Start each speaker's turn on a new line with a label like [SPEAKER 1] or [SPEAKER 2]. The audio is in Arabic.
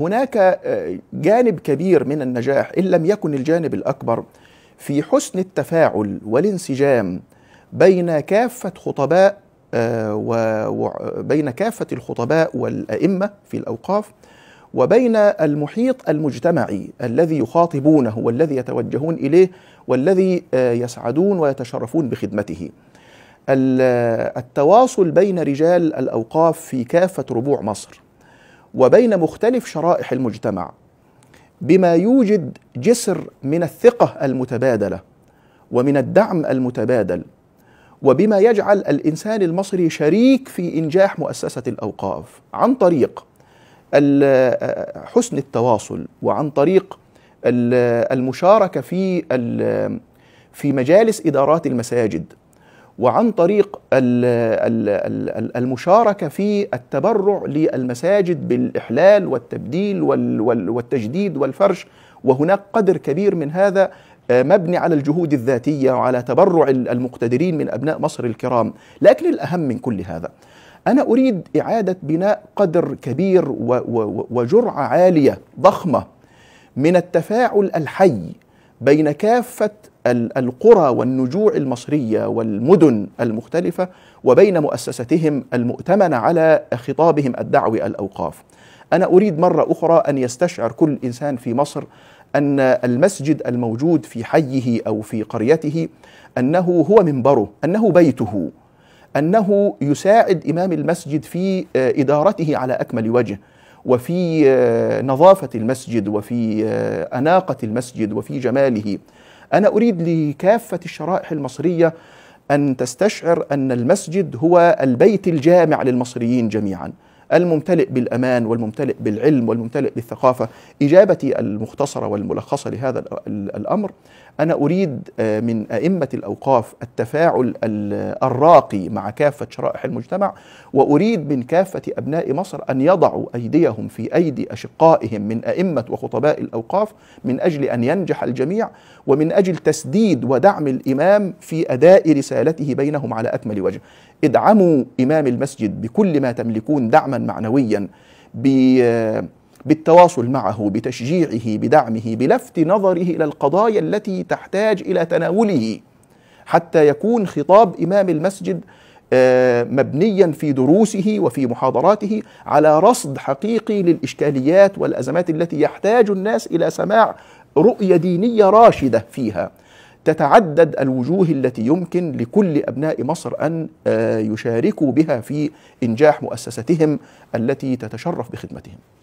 [SPEAKER 1] هناك آه، جانب كبير من النجاح ان لم يكن الجانب الاكبر في حسن التفاعل والانسجام بين كافه خطباء آه، وبين كافه الخطباء والائمه في الاوقاف وبين المحيط المجتمعي الذي يخاطبونه والذي يتوجهون اليه والذي آه، يسعدون ويتشرفون بخدمته. التواصل بين رجال الاوقاف في كافه ربوع مصر وبين مختلف شرائح المجتمع بما يوجد جسر من الثقه المتبادله ومن الدعم المتبادل وبما يجعل الانسان المصري شريك في انجاح مؤسسه الاوقاف عن طريق حسن التواصل وعن طريق المشاركه في في مجالس ادارات المساجد وعن طريق المشاركه في التبرع للمساجد بالاحلال والتبديل والتجديد والفرش وهناك قدر كبير من هذا آه، مبني على الجهود الذاتيه وعلى تبرع المقتدرين من ابناء مصر الكرام، لكن الاهم من كل هذا انا اريد اعاده بناء قدر كبير وجرعه عاليه ضخمه من التفاعل الحي بين كافه القرى والنجوع المصريه والمدن المختلفه وبين مؤسستهم المؤتمنه على خطابهم الدعوي الاوقاف. انا اريد مره اخرى ان يستشعر كل انسان في مصر ان المسجد الموجود في حيه او في قريته انه هو منبره، انه بيته، انه يساعد امام المسجد في آه، ادارته على اكمل وجه. وفي آه، نظافه المسجد وفي آه، اناقه المسجد وفي جماله أنا أريد لكافة الشرائح المصرية أن تستشعر أن المسجد هو البيت الجامع للمصريين جميعاً الممتلئ بالامان والممتلئ بالعلم والممتلئ بالثقافه اجابتي المختصره والملخصه لهذا الامر انا اريد آه، من ائمه الاوقاف التفاعل الراقي مع كافه شرائح المجتمع واريد من كافه ابناء مصر ان يضعوا ايديهم في ايدي اشقائهم من ائمه وخطباء الاوقاف من اجل ان ينجح الجميع ومن اجل تسديد ودعم الامام في اداء رسالته بينهم على اكمل وجه ادعموا إمام المسجد بكل ما تملكون دعما معنويا بالتواصل معه بتشجيعه بدعمه بلفت نظره إلى القضايا التي تحتاج إلى تناوله حتى يكون خطاب إمام المسجد آه، مبنيا في دروسه وفي محاضراته على رصد حقيقي للاشكاليات والازمات التي يحتاج الناس الى سماع رؤيه دينيه راشده فيها تتعدد الوجوه التي يمكن لكل ابناء مصر ان آه، يشاركوا بها في انجاح مؤسستهم التي تتشرف بخدمتهم